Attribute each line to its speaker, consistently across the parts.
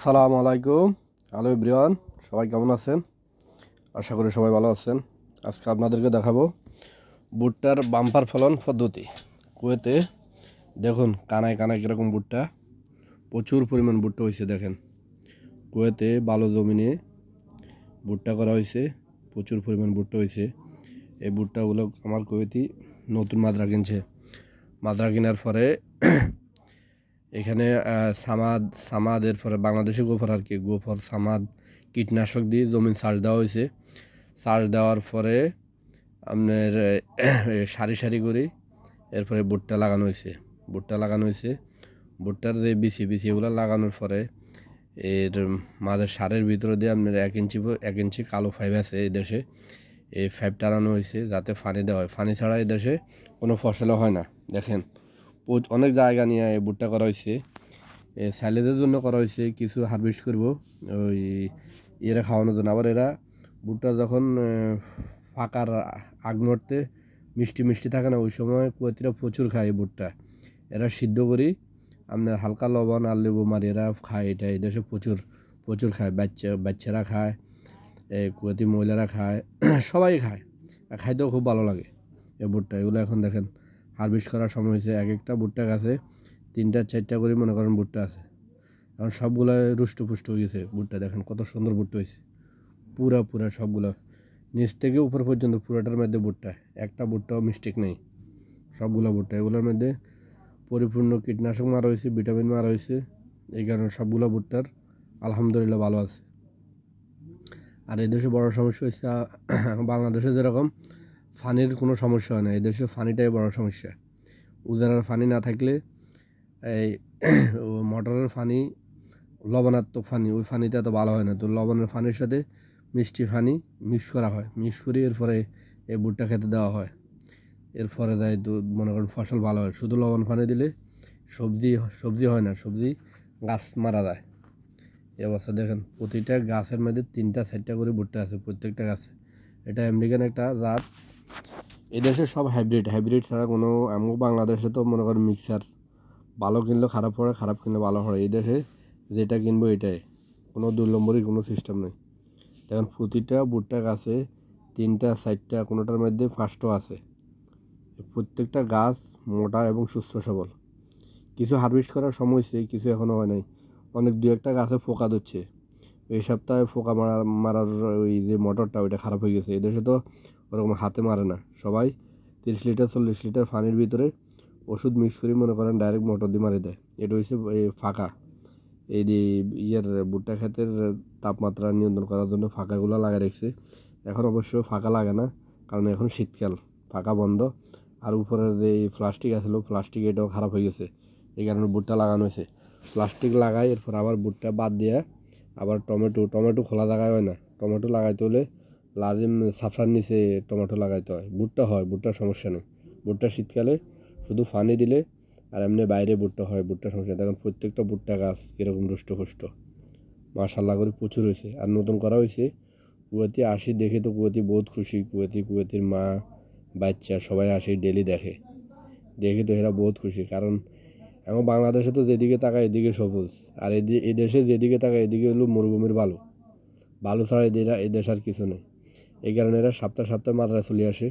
Speaker 1: সালাম আলাইকুম হ্যালো ইব্রিয়ান সবাই কেমন আছেন আশা করি সবাই ভালো আছেন আজকে আপনাদেরকে দেখাবো ভুট্টার বাম্পার ফলন পদ্ধতি কুয়েতে দেখুন কানায় কানায় কীরকম ভুট্টা প্রচুর পরিমাণ ভুট্টা হয়েছে দেখেন কুয়েতে বালু জমিনে ভুট্টা করা হয়েছে প্রচুর পরিমাণ ভুট্টা হয়েছে এই ভুট্টাগুলো আমার কুয়েতি নতুন মাদ্রা কিনছে মাদ্রা কেনার পরে এখানে সামাদ সামাদ এরপরে বাংলাদেশে গোফর আর কি গোফর সামাদ কীটনাশক দিয়ে জমিন সার দেওয়া হয়েছে সার দেওয়ার পরে আপনার সারি সারি করে এরপরে ভুট্টা লাগানো হয়েছে ভুট্টা লাগানো হয়েছে ভুট্টার যে বিছি বিছি এগুলো লাগানোর পরে এর মাঝে সারের ভিতরে দিয়ে আপনার এক ইঞ্চি এক ইঞ্চি কালো ফাইভ আছে এই দেশে এই ফাইভ টানানো হয়েছে যাতে ফানি দেওয়া হয় ফানি ছাড়া এই দেশে কোনো ফসলও হয় না দেখেন অনেক জায়গা নিয়ে ভুট্টা করা হয়েছে স্যালেদের জন্য করা হয়েছে কিছু হারভেস্ট করব ওই এরা খাওয়ানোর জন্য আবার এরা ভুট্টা যখন ফাঁকার আগ মুহূর্তে মিষ্টি মিষ্টি থাকে না ওই সময় কুয়াতিরা প্রচুর খায় এই ভুট্টা এরা সিদ্ধ করি আপনার হালকা লবণ আর লেবু মারি এরা খায় এটা এদেশে প্রচুর প্রচুর খায় বাচ্চা বাচ্চারা খায় এই কুয়াতি মহিলারা খায় সবাই খায় খাইতেও খুব ভালো লাগে এই ভুট্টা এগুলো এখন দেখেন হারভেস্ট করার সময় হয়েছে এক একটা ভুট্টা গাছে তিনটা চারটা করে মনে করেন ভুট্টা আছে এখন সবগুলা পুষ্ট হয়ে গেছে ভুট্টা দেখেন কত সুন্দর ভুট্টা হয়েছে পুরা পুরা সবগুলা নিচ থেকে উপর পর্যন্ত পুরাটার মধ্যে ভুট্টা একটা ভুট্টাও মিস্টেক নেই সবগুলা ভুট্টা এগুলোর মধ্যে পরিপূর্ণ কীটনাশক মারা হয়েছে ভিটামিন মারা হয়েছে এই কারণে সবগুলো ভুট্টার আলহামদুলিল্লাহ ভালো আছে আর এদেশে বড় সমস্যা হয়েছে বাংলাদেশে যেরকম ফানির কোনো সমস্যা হয় না এদেশে ফানিটাই বড় সমস্যা উজানার ফানি না থাকলে এই মটরের ফানি লবণাত্মক ফানি ওই ফানিতে এত ভালো হয় না তো লবণের ফানির সাথে মিষ্টি ফানি মিক্স করা হয় মিক্স করে এরপরে এই ভুট্টা খেতে দেওয়া হয় এরপরে দেয় তো মনে করেন ফসল ভালো হয় শুধু লবণ ফানি দিলে সবজি সবজি হয় না সবজি গাছ মারা যায় এ অবস্থা দেখেন প্রতিটা গাছের মধ্যে তিনটা চারটা করে ভুট্টা আছে প্রত্যেকটা গাছে এটা আমেরিকান একটা জাত এদেশে সব হাইব্রিড হাইব্রিড ছাড়া কোনো এমন বাংলাদেশে তো মনে করো মিক্সার ভালো কিনলে খারাপ হয় খারাপ কিনলে ভালো হয় এই দেশে যেটা কিনবো এটাই কোনো নম্বরই কোনো সিস্টেম নেই দেখেন প্রতিটা বুটটা গাছে তিনটা চারটা কোনোটার মধ্যে ফার্স্টও আছে প্রত্যেকটা গাছ মোটা এবং সুস্থ সবল কিছু হারভেস্ট করার সময় সে কিছু এখনও হয় নাই অনেক দু একটা গাছে ফোকা দিচ্ছে এই সপ্তাহে ফোকা মারা মারার ওই যে মোটরটা ওইটা খারাপ হয়ে গেছে এদেশে তো ওরকম হাতে মারে না সবাই তিরিশ লিটার চল্লিশ লিটার পানির ভিতরে ওষুধ মিক্স করে মনে করেন ডাইরেক্ট মোটর দিয়ে মারি দেয় এটা হচ্ছে ফাঁকা এই যে ইয়ের ভুট্টা ক্ষেতের তাপমাত্রা নিয়ন্ত্রণ করার জন্য ফাঁকাগুলো লাগা রেখেছে এখন অবশ্য ফাঁকা লাগে না কারণ এখন শীতকাল ফাঁকা বন্ধ আর উপরের যে প্লাস্টিক আসলো প্লাস্টিক এটাও খারাপ হয়ে গেছে এই কারণে ভুট্টা লাগানো হয়েছে প্লাস্টিক লাগাই এরপর আবার ভুট্টা বাদ দিয়ে আবার টমেটো টমেটো খোলা জায়গায় হয় না টমেটো লাগাইতে হলে লাজিম সাফরার নিচে টমেটো লাগাইতে হয় ভুট্টা হয় ভুট্টার সমস্যা নেই ভুট্টা শীতকালে শুধু ফানি দিলে আর এমনি বাইরে ভুট্টা হয় ভুট্টার সমস্যা দেখেন প্রত্যেকটা ভুট্টা গাছ কীরকম রুষ্টপুষ্ট মাশাল্লাহ করে প্রচুর হয়েছে আর নতুন করা হয়েছে কুয়াতি আসি দেখে তো কুয়াতি বহুত খুশি কুয়াতি কুয়াতির মা বাচ্চা সবাই আসে ডেলি দেখে দেখে তো এরা বহুত খুশি কারণ এবং বাংলাদেশে তো যেদিকে তাকায় এদিকে সবুজ আর এই দেশে যেদিকে তাকায় এদিকে হলো মরুভূমির বালু বালু ছাড়া এদের এদেশ আর কিছু নেই এই কারণে এরা সপ্তাহ সপ্তাহে মাদ্রায় চলে আসে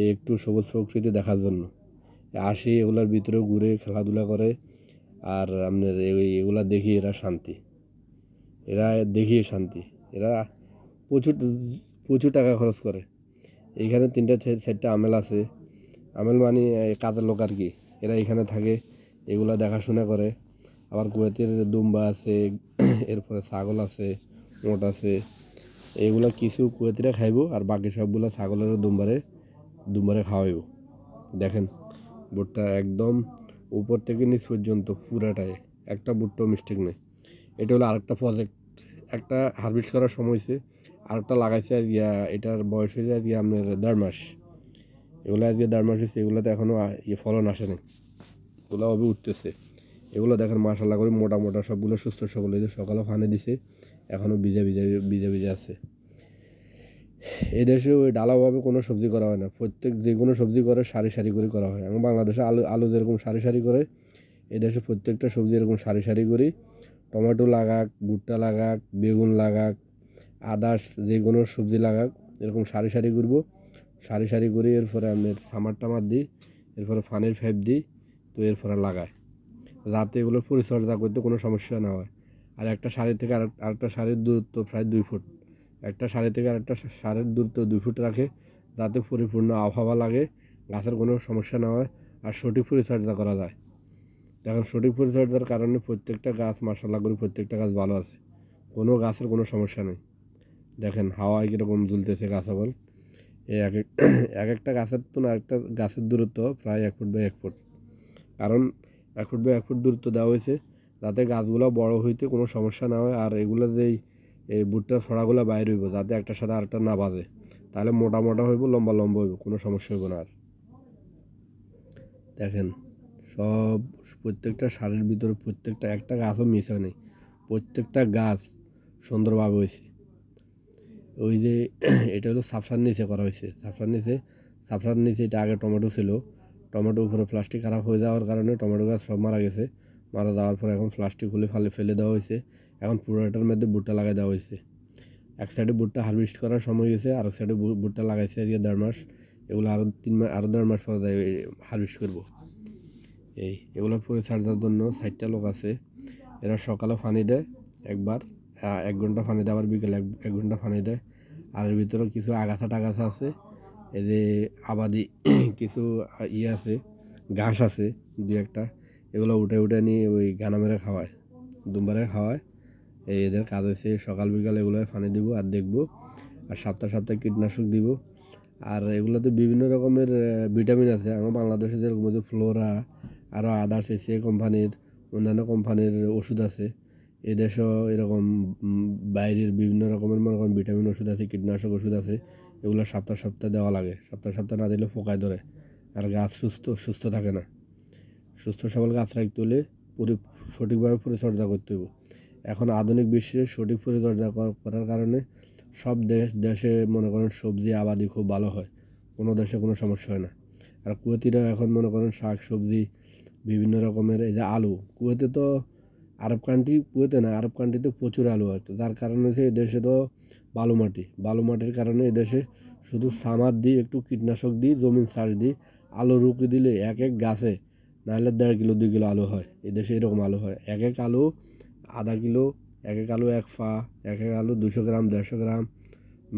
Speaker 1: এই একটু সবুজ প্রকৃতি দেখার জন্য আসে এগুলার ভিতরেও ঘুরে খেলাধুলা করে আর আপনার এগুলা দেখি এরা শান্তি এরা দেখি শান্তি এরা প্রচুর প্রচুর টাকা খরচ করে এইখানে তিনটা চারটা আমেল আছে আমেল মানে কাজের লোক আর কি এরা এখানে থাকে এগুলো দেখাশোনা করে আবার কুয়েতের দুম্বা আছে এরপরে ছাগল আছে মোট আছে এগুলো কিছু কুয়েতিরা খাইব আর বাকি সবগুলো ছাগলের দুম্বারে দুম্বারে খাওয়াইব দেখেন বুটটা একদম উপর থেকে নিচ পর্যন্ত পুরাটায় একটা বুটটাও মিস্টেক নেই এটা হলো আরেকটা প্রজেক্ট একটা হারভেস্ট করার সময় হয়েছে আরেকটা লাগাইছে আজকে এটার বয়স হয়েছে আজকে আপনার দেড় মাস এগুলো আজকে দেড় মাস হয়েছে এগুলোতে এখনও ইয়ে ফলন আসেনি গোলাভাবে উঠতেছে এগুলো দেখেন মাশাল্লাহ করে মোটা মোটা সবগুলো সুস্থ সকল এই সকালে ফানে দিছে এখনও ভিজে ভিজে ভিজে ভিজে আছে এদেশে ওই ডালাভাবে কোনো সবজি করা হয় না প্রত্যেক যে কোনো সবজি করে সারি সারি করে করা হয় এবং বাংলাদেশে আলু আলু যেরকম সারি সারি করে এদেশে প্রত্যেকটা সবজি এরকম সারি সারি করি টমেটো লাগাক ভুট্টা লাগাক বেগুন লাগাক আদার্স যে কোনো সবজি লাগাক এরকম সারি সারি করবো সারি সারি করে এরপরে আমি সামার টামার দিই এরপরে ফানের ফ্যাপ দিই তো এরপরে লাগায় যাতে এগুলো পরিচর্যা করতে কোনো সমস্যা না হয় আর একটা শাড়ি থেকে আরেকটা শাড়ির দূরত্ব প্রায় দুই ফুট একটা শাড়ি থেকে আরেকটা শাড়ির দূরত্ব দুই ফুট রাখে যাতে পরিপূর্ণ আবহাওয়া লাগে গাছের কোনো সমস্যা না হয় আর সঠিক পরিচর্যা করা যায় দেখেন সঠিক পরিচর্যার কারণে প্রত্যেকটা গাছ মার্শাল্লা করে প্রত্যেকটা গাছ ভালো আছে কোনো গাছের কোনো সমস্যা নেই দেখেন হাওয়ায় কীরকম ঝুলতেছে গাছাগল এই এক এক একটা গাছের না একটা গাছের দূরত্ব প্রায় এক ফুট বা এক ফুট কারণ এক ফুট বা এক ফুট দূরত্ব দেওয়া হয়েছে যাতে গাছগুলো বড় হইতে কোনো সমস্যা না হয় আর এগুলো যেই এই ভুট্টার ছড়াগুলো বাইরে হইব যাতে একটা সাথে আরেকটা না বাজে তাহলে মোটা মোটা হইব লম্বা লম্বা হইব কোনো সমস্যা হইব না আর দেখেন সব প্রত্যেকটা সারের ভিতরে প্রত্যেকটা একটা গাছও মিশা নেই প্রত্যেকটা গাছ সুন্দরভাবে হয়েছে ওই যে এটা হলো সাফরান নিচে করা হয়েছে সাফরান নিচে সাফরান নিচে এটা আগে টমেটো ছিল টমেটো উপরে প্লাস্টিক খারাপ হয়ে যাওয়ার কারণে টমেটো গাছ সব মারা গেছে মারা যাওয়ার পর এখন প্লাস্টিক খুলে ফালে ফেলে দেওয়া হয়েছে এখন পুরোটার মধ্যে ভুট্টা লাগাই দেওয়া হয়েছে এক সাইডে ভুট্টা হারভেস্ট করার সময় গেছে আরেক সাইডে ভুট্টা লাগাইছে আজকে দেড় মাস এগুলো আরও তিন মাস আরও দেড় মাস পরে হারভেস্ট করবো এই এগুলোর পরে ছাড়ার জন্য সাইডটা লোক আছে এরা সকালে ফানি দেয় একবার এক ঘন্টা ফানি দেয় আবার বিকেলে এক ঘন্টা ফানি দেয় আর এর ভিতরে কিছু আগাছা টাগাছা আছে এই যে আবাদি কিছু ইয়ে আছে ঘাস আছে দু একটা এগুলো উঠে উঠে নিয়ে ওই গানা মেরে খাওয়ায় দুমবারে খাওয়ায় এদের কাজ হয়েছে সকাল বিকাল এগুলোয় ফানি দিব আর দেখব আর সপ্তাহ সপ্তাহে কীটনাশক দিব আর এগুলোতে বিভিন্ন রকমের ভিটামিন আছে আমার বাংলাদেশে যেরকম হচ্ছে ফ্লোরা আরও আদার্স এসে কোম্পানির অন্যান্য কোম্পানির ওষুধ আছে এদেশেও এরকম বাইরের বিভিন্ন রকমের মনে করেন ভিটামিন ওষুধ আছে কীটনাশক ওষুধ আছে এগুলো সপ্তাহ সপ্তাহে দেওয়া লাগে সপ্তাহ সপ্তাহ না দিলে পোকায় ধরে আর গাছ সুস্থ সুস্থ থাকে না সুস্থ সবল গাছ রাখতে হলে পরি সঠিকভাবে পরিচর্যা করতে হইব এখন আধুনিক বিশ্বে সঠিক পরিচর্যা করার কারণে সব দেশ দেশে মনে করেন সবজি আবাদি খুব ভালো হয় কোনো দেশে কোনো সমস্যা হয় না আর কুয়েতিরা এখন মনে করেন শাক সবজি বিভিন্ন রকমের এই যে আলু কুয়েতে তো আরব কান্ট্রি পুয়েতে না আরব কান্ট্রিতে প্রচুর আলু হয় যার কারণে হচ্ছে দেশে তো বালু মাটি বালু মাটির কারণে এদেশে শুধু সামার দিই একটু কীটনাশক দিই জমিন সার দিই আলু রুকি দিলে এক এক গাছে নাহলে দেড় কিলো দুই কিলো আলু হয় এদেশে এরকম আলু হয় এক এক আলু আধা কিলো এক এক আলু এক ফা এক এক আলু দুশো গ্রাম দেড়শো গ্রাম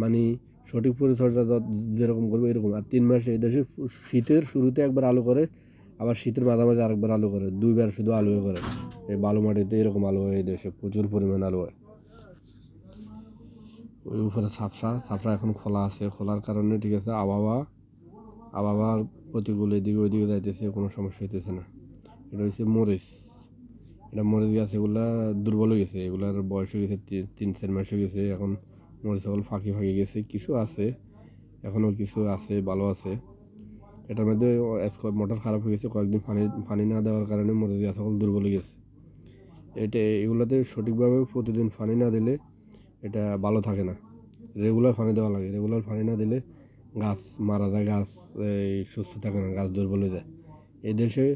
Speaker 1: মানে সঠিক পরিচর্যা যেরকম করবে এরকম আর তিন মাসে এদেশে শীতের শুরুতে একবার আলু করে আবার শীতের মাঝে আরেকবার আলু করে দুইবার শুধু আলু করে এই বালু মাটিতে এরকম আলু হয় দেশে প্রচুর পরিমাণ আলু হয় ওই উপরে সাপসা সাপসা এখন খোলা আছে খোলার কারণে ঠিক আছে আবহাওয়া আবহাওয়ার প্রতিকূল এদিকে ওইদিকে যাইতেছে কোনো সমস্যা হইতেছে না এটা হচ্ছে মরিচ এটা মরিচ গাছ এগুলা দুর্বল হয়ে গেছে এগুলার বয়স হয়ে গেছে তিন চার মাস হয়ে গেছে এখন মরিচ সকল ফাঁকি ফাঁকি গেছে কিছু আছে এখনও কিছু আছে ভালো আছে এটার মধ্যে মোটর খারাপ হয়ে গেছে কয়েকদিন পানি পানি না দেওয়ার কারণে মোটর যায় সকল দুর্বল গেছে এটা এগুলোতে সঠিকভাবে প্রতিদিন পানি না দিলে এটা ভালো থাকে না রেগুলার পানি দেওয়া লাগে রেগুলার পানি না দিলে গাছ মারা যায় গাছ এই সুস্থ থাকে না গাছ দুর্বল হয়ে যায় এদেশে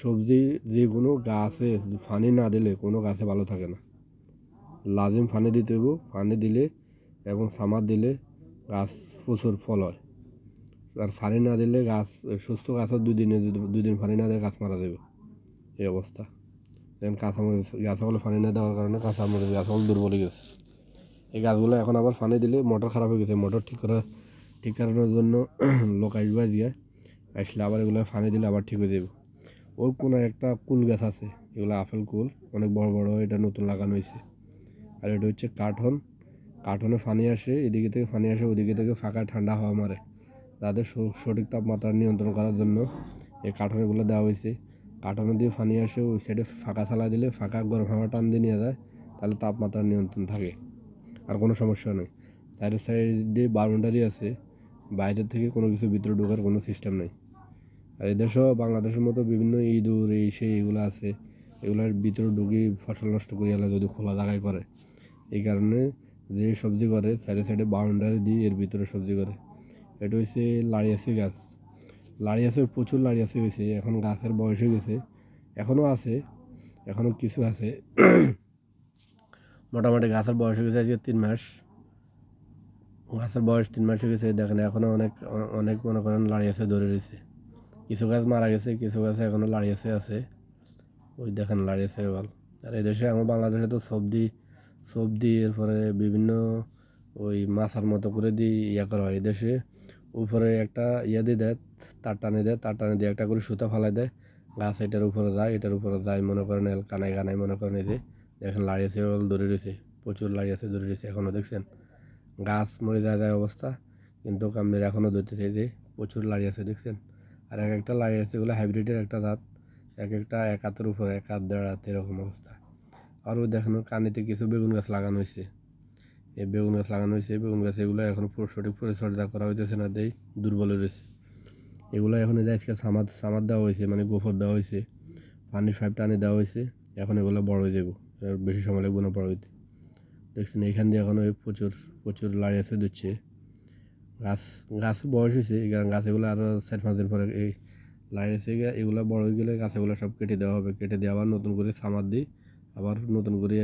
Speaker 1: সবজি যে কোনো গাছে পানি না দিলে কোনো গাছে ভালো থাকে না লাজিম পানি দিতে হইব পানি দিলে এবং সামার দিলে গাছ প্রচুর ফল হয় আর ফানি না দিলে গাছ সুস্থ গাছের দুদিনে দুদিন ফানি না দিলে গাছ মারা যাবে এই অবস্থা যেমন কাঁচামরিচ গাছগুলো ফানি না দেওয়ার কারণে কাঁচামরিচ গাছগুলো দুর্বল গেছে এই গাছগুলো এখন আবার ফানি দিলে মোটর খারাপ হয়ে গেছে মোটর ঠিক করা ঠিক করানোর জন্য লোক আসবে দিয়ে আসলে আবার এগুলো ফানি দিলে আবার ঠিক হয়ে যাবে ওই কোনো একটা কুল গাছ আছে এগুলো আপেল কুল অনেক বড় বড় এটা নতুন লাগানো হয়েছে আর এটা হচ্ছে কাঠন কাঠনে ফানি আসে এদিকে থেকে ফানি আসে ওদিকে থেকে ফাঁকা ঠান্ডা হাওয়া মারে তাদের সঠিক তাপমাত্রা নিয়ন্ত্রণ করার জন্য এই কাঠনগুলো দেওয়া হয়েছে কাঠনে দিয়ে পানি আসে ওই সাইডে ফাঁকা ছালা দিলে ফাঁকা গরম হাওয়া টান দিয়ে নিয়ে যায় তাহলে তাপমাত্রা নিয়ন্ত্রণ থাকে আর কোনো সমস্যা নেই চারের সাইডে বাউন্ডারি আছে বাইরে থেকে কোনো কিছু ভিতরে ঢোকার কোনো সিস্টেম নেই আর এদেশেও বাংলাদেশের মতো বিভিন্ন ইঁদুর এই সেই এগুলো আছে এগুলোর ভিতরে ঢুকে ফসল নষ্ট করে এলে যদি খোলা জায়গায় করে এই কারণে যে সবজি করে সাইডে সাইডে বাউন্ডারি দিয়ে এর ভিতরে সবজি করে এটা হয়েছে লাড়িয়াসি গাছ লাড়িয়াসের প্রচুর লাড়িয়াসি হয়েছে এখন গাছের বয়স হয়ে গেছে এখনও আছে এখনও কিছু আছে মোটামুটি গাছের বয়স হয়ে গেছে আজকে তিন মাস গাছের বয়স তিন মাস হয়ে গেছে দেখেন এখনও অনেক অনেক মনে করেন লাড়িয়াসে ধরে রয়েছে কিছু গাছ মারা গেছে কিছু গাছে এখনও লাড়িয়াসে আছে ওই দেখেন লাড়িয়াসে বল আর এদেশে আমার বাংলাদেশে তো সবজি সবজি এরপরে বিভিন্ন ওই মাছার মতো করে দিয়ে ইয়ে করা হয় এদেশে উপরে একটা ইয়ে দিয়ে দেয় তার টানে দেয় তার টানে দিয়ে একটা করে সুতা ফালাই দেয় গাছ এটার উপরে যায় এটার উপরে যায় মনে করেন এল কানাই কানাই মনে করেন এই যে দেখেন লাড়িয়েছে ওল দৌড়ে রয়েছে প্রচুর লাড়িয়েছে দৌড়ে রয়েছে এখনও দেখছেন গাছ মরে যায় যায় অবস্থা কিন্তু কামড়ের এখনও ধরতেছে যে প্রচুর লাড়িয়েছে দেখছেন আর এক একটা লাড়িয়েছে এগুলো হাইব্রিডের একটা দাঁত এক একটা এক হাতের উপরে এক হাত দেড় হাত এরকম অবস্থা আরও দেখেন কানিতে কিছু বেগুন গাছ লাগানো হয়েছে এই বেগুন গাছ লাগানো হয়েছে বেগুন গাছ এগুলো এখন সঠিক পরিচর্যা করা হইতেছে না দেয় দুর্বল রয়েছে এগুলো এখন এই আজকে সামাদ সামাদ দেওয়া হয়েছে মানে গোফর দেওয়া হয়েছে পানির পাইপ টানে দেওয়া হয়েছে এখন এগুলো বড় হয়ে যাবো বেশি সময় লাগবে না বড় হইতে দেখছেন এখান দিয়ে এখন ওই প্রচুর প্রচুর লাড়ি আছে দিচ্ছে গাছ গাছ বয়স হয়েছে গাছ এগুলো আরও চার পাঁচ দিন পরে এই লাইট এসে এগুলো বড় হয়ে গেলে গাছ এগুলো সব কেটে দেওয়া হবে কেটে দিয়ে আবার নতুন করে সামার দিই আবার নতুন করে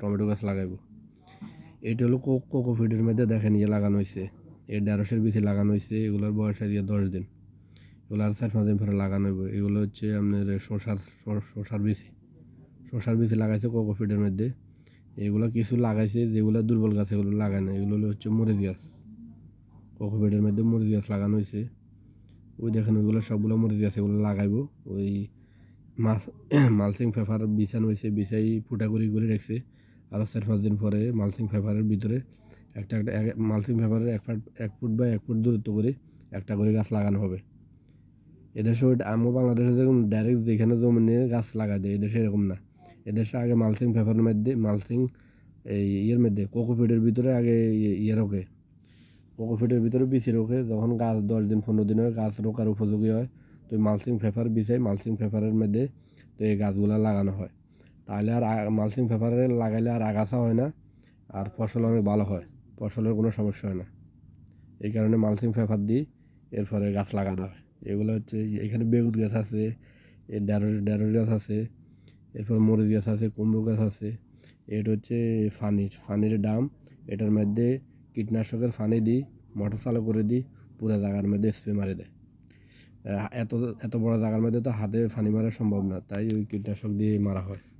Speaker 1: টমেটো গাছ লাগাইবো এটা হলো কোকোফিটের মধ্যে দেখেন ইয়ে লাগানো হয়েছে এর ঢ্যাঁড়সের বেশি লাগানো হয়েছে এগুলোর বয়স আছে দশ দিন এগুলো আর চার পাঁচ দিন পরে লাগানো হইব এগুলো হচ্ছে আপনার শশার শশার বেশি শশার বেশি লাগাইছে কোকোফিটের মধ্যে এগুলো কিছু লাগাইছে যেগুলো দুর্বল গাছ এগুলো লাগায় না এগুলো হচ্ছে মরিচ গাছ কোকোফিটের মধ্যে মরিচ গাছ লাগানো হয়েছে ওই দেখেন ওইগুলো সবগুলো মরিচ গাছ এগুলো লাগাইবো ওই মাছ মালসিং পেপার বিছানো হয়েছে বিছাই ফুটা করে করে রেখেছে আরও চার পাঁচ দিন পরে মালসিং পেপারের ভিতরে একটা একটা মালসিং পেপারের এক ফাট এক ফুট বা এক ফুট দূরত্ব করে একটা করে গাছ লাগানো হবে এদেশে ওইটা আমরা বাংলাদেশে যেরকম ডাইরেক্ট যেখানে জমি নিয়ে গাছ লাগা দেয় এদেশে এরকম না এদেশে আগে মালসিং পেপারের মধ্যে মালসিং এই ইয়ের মধ্যে কোকোফিটের ভিতরে আগে ইয়ে, ইয়ে রোকে কোকোফিটের ভিতরে বিছি রোকে যখন গাছ দশ দিন পনেরো দিন হয় গাছ রোকার উপযোগী হয় তো মালসিং পেপার বিছাই মালসিং পেপারের মধ্যে তো এই গাছগুলো লাগানো হয় তাহলে আর মালচিং পেপারে লাগাইলে আর আগাছা হয় না আর ফসল অনেক ভালো হয় ফসলের কোনো সমস্যা হয় না এই কারণে মালচিং পেপার দিই এরপরে গাছ লাগানো হয় এগুলো হচ্ছে এখানে বেগুন গাছ আছে ড্যারোজ ড্যারোজ গাছ আছে এরপর মরিচ গাছ আছে কুমড়ো গাছ আছে এটা হচ্ছে ফানির ফানির ডাম এটার মধ্যে কীটনাশকের ফানি দিই মোটর চালু করে দিই পুরো জায়গার মধ্যে স্প্রে মারে দেয় এত এত বড় জায়গার মধ্যে তো হাতে ফানি মারা সম্ভব না তাই ওই কীটনাশক দিয়ে মারা হয়